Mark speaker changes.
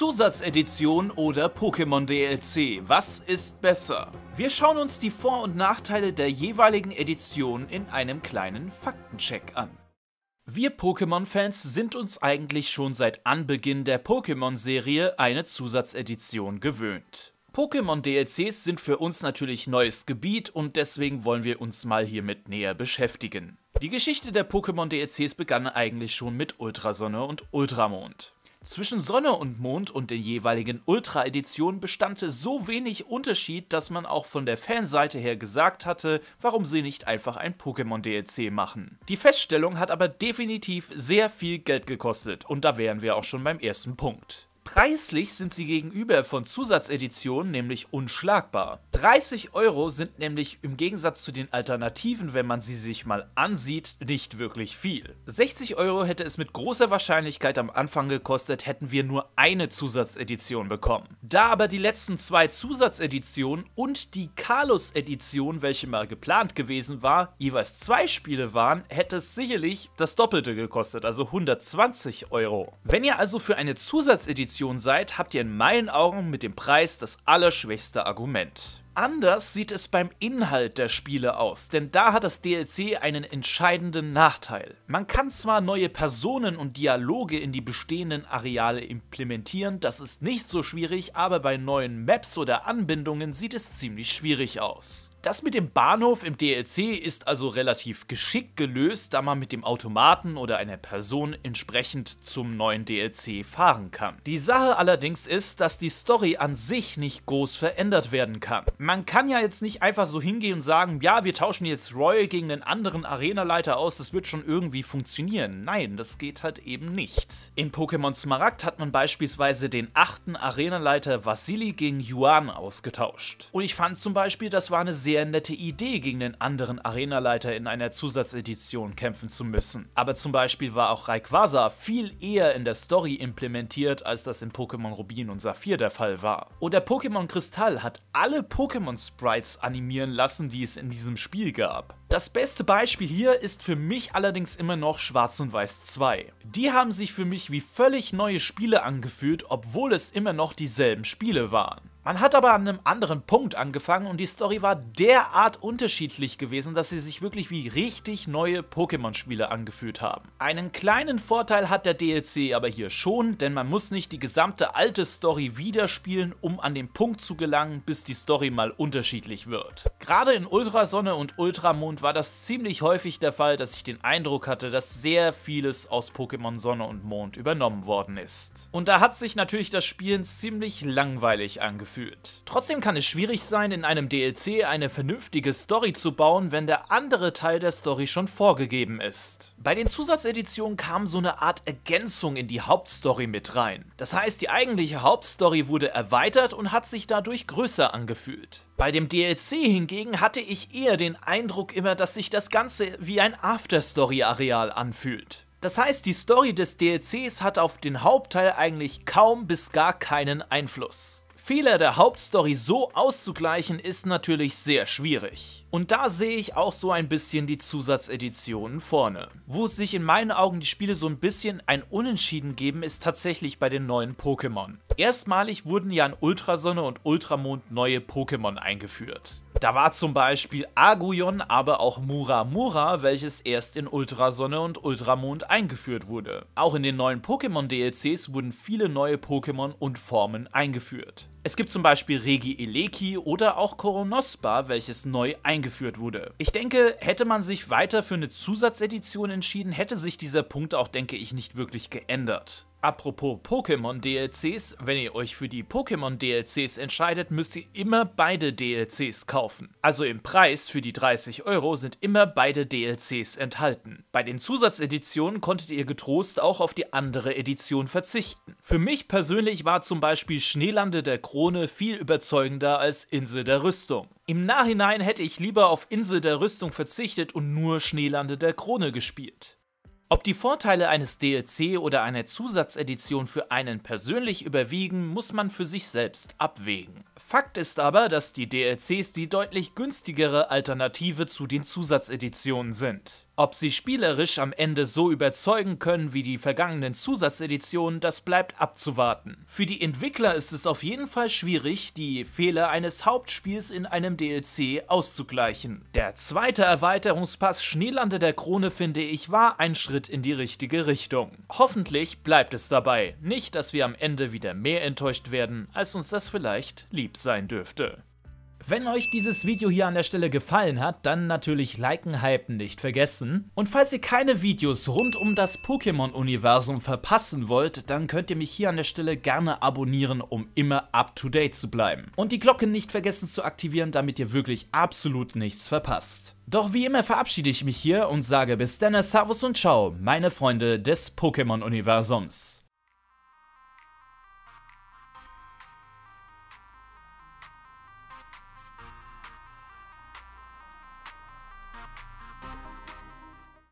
Speaker 1: Zusatzedition oder Pokémon DLC. Was ist besser? Wir schauen uns die Vor- und Nachteile der jeweiligen Edition in einem kleinen Faktencheck an. Wir Pokémon-Fans sind uns eigentlich schon seit Anbeginn der Pokémon-Serie eine Zusatzedition gewöhnt. Pokémon-DLCs sind für uns natürlich neues Gebiet und deswegen wollen wir uns mal hiermit näher beschäftigen. Die Geschichte der Pokémon-DLCs begann eigentlich schon mit Ultrasonne und Ultramond. Zwischen Sonne und Mond und den jeweiligen Ultra-Editionen bestand so wenig Unterschied, dass man auch von der Fanseite her gesagt hatte, warum sie nicht einfach ein Pokémon-DLC machen. Die Feststellung hat aber definitiv sehr viel Geld gekostet und da wären wir auch schon beim ersten Punkt. Preislich sind sie gegenüber von Zusatzeditionen nämlich unschlagbar. 30 Euro sind nämlich im Gegensatz zu den Alternativen, wenn man sie sich mal ansieht, nicht wirklich viel. 60 Euro hätte es mit großer Wahrscheinlichkeit am Anfang gekostet, hätten wir nur eine Zusatzedition bekommen. Da aber die letzten zwei Zusatzeditionen und die Carlos-Edition, welche mal geplant gewesen war, jeweils zwei Spiele waren, hätte es sicherlich das Doppelte gekostet, also 120 Euro. Wenn ihr also für eine Zusatzedition Opposition seid, habt ihr in meinen Augen mit dem Preis das allerschwächste Argument. Anders sieht es beim Inhalt der Spiele aus, denn da hat das DLC einen entscheidenden Nachteil. Man kann zwar neue Personen und Dialoge in die bestehenden Areale implementieren, das ist nicht so schwierig, aber bei neuen Maps oder Anbindungen sieht es ziemlich schwierig aus. Das mit dem Bahnhof im DLC ist also relativ geschickt gelöst, da man mit dem Automaten oder einer Person entsprechend zum neuen DLC fahren kann. Die Sache allerdings ist, dass die Story an sich nicht groß verändert werden kann man kann ja jetzt nicht einfach so hingehen und sagen, ja, wir tauschen jetzt Royal gegen den anderen Arenaleiter aus, das wird schon irgendwie funktionieren. Nein, das geht halt eben nicht. In Pokémon Smaragd hat man beispielsweise den achten Arenaleiter Vasili gegen Yuan ausgetauscht. Und ich fand zum Beispiel, das war eine sehr nette Idee, gegen den anderen Arenaleiter in einer Zusatzedition kämpfen zu müssen. Aber zum Beispiel war auch Rayquaza viel eher in der Story implementiert, als das in Pokémon Rubin und Saphir der Fall war. Oder Pokémon Kristall hat alle Pokémon Pokémon-Sprites animieren lassen, die es in diesem Spiel gab. Das beste Beispiel hier ist für mich allerdings immer noch Schwarz und Weiß 2. Die haben sich für mich wie völlig neue Spiele angefühlt, obwohl es immer noch dieselben Spiele waren. Man hat aber an einem anderen Punkt angefangen und die Story war derart unterschiedlich gewesen, dass sie sich wirklich wie richtig neue Pokémon-Spiele angefühlt haben. Einen kleinen Vorteil hat der DLC aber hier schon, denn man muss nicht die gesamte alte Story wieder spielen, um an den Punkt zu gelangen, bis die Story mal unterschiedlich wird. Gerade in Ultrasonne und Ultramond war das ziemlich häufig der Fall, dass ich den Eindruck hatte, dass sehr vieles aus Pokémon Sonne und Mond übernommen worden ist. Und da hat sich natürlich das Spielen ziemlich langweilig angefühlt fühlt. Trotzdem kann es schwierig sein, in einem DLC eine vernünftige Story zu bauen, wenn der andere Teil der Story schon vorgegeben ist. Bei den Zusatzeditionen kam so eine Art Ergänzung in die Hauptstory mit rein. Das heißt, die eigentliche Hauptstory wurde erweitert und hat sich dadurch größer angefühlt. Bei dem DLC hingegen hatte ich eher den Eindruck immer, dass sich das Ganze wie ein Afterstory-Areal anfühlt. Das heißt, die Story des DLCs hat auf den Hauptteil eigentlich kaum bis gar keinen Einfluss. Fehler der Hauptstory so auszugleichen, ist natürlich sehr schwierig. Und da sehe ich auch so ein bisschen die Zusatzeditionen vorne. Wo es sich in meinen Augen die Spiele so ein bisschen ein Unentschieden geben, ist tatsächlich bei den neuen Pokémon. Erstmalig wurden ja in Ultrasonne und Ultramond neue Pokémon eingeführt. Da war zum Beispiel Aguion, aber auch Muramura, welches erst in Ultrasonne und Ultramond eingeführt wurde. Auch in den neuen Pokémon-DLCs wurden viele neue Pokémon und Formen eingeführt. Es gibt zum Beispiel Regieleki oder auch Koronospa, welches neu eingeführt wurde. Ich denke, hätte man sich weiter für eine Zusatzedition entschieden, hätte sich dieser Punkt auch, denke ich, nicht wirklich geändert. Apropos Pokémon DLCs, wenn ihr euch für die Pokémon DLCs entscheidet, müsst ihr immer beide DLCs kaufen. Also im Preis für die 30 Euro sind immer beide DLCs enthalten. Bei den Zusatzeditionen konntet ihr getrost auch auf die andere Edition verzichten. Für mich persönlich war zum Beispiel Schneelande der Krone viel überzeugender als Insel der Rüstung. Im Nachhinein hätte ich lieber auf Insel der Rüstung verzichtet und nur Schneelande der Krone gespielt. Ob die Vorteile eines DLC oder einer Zusatzedition für einen persönlich überwiegen, muss man für sich selbst abwägen. Fakt ist aber, dass die DLCs die deutlich günstigere Alternative zu den Zusatzeditionen sind. Ob sie spielerisch am Ende so überzeugen können wie die vergangenen Zusatzeditionen, das bleibt abzuwarten. Für die Entwickler ist es auf jeden Fall schwierig, die Fehler eines Hauptspiels in einem DLC auszugleichen. Der zweite Erweiterungspass Schneelande der Krone, finde ich, war ein Schritt in die richtige Richtung. Hoffentlich bleibt es dabei, nicht dass wir am Ende wieder mehr enttäuscht werden, als uns das vielleicht lieb sein dürfte. Wenn euch dieses Video hier an der Stelle gefallen hat, dann natürlich liken, hypen nicht vergessen. Und falls ihr keine Videos rund um das Pokémon-Universum verpassen wollt, dann könnt ihr mich hier an der Stelle gerne abonnieren, um immer up to date zu bleiben. Und die Glocke nicht vergessen zu aktivieren, damit ihr wirklich absolut nichts verpasst. Doch wie immer verabschiede ich mich hier und sage bis dann, Servus und Ciao, meine Freunde des Pokémon-Universums.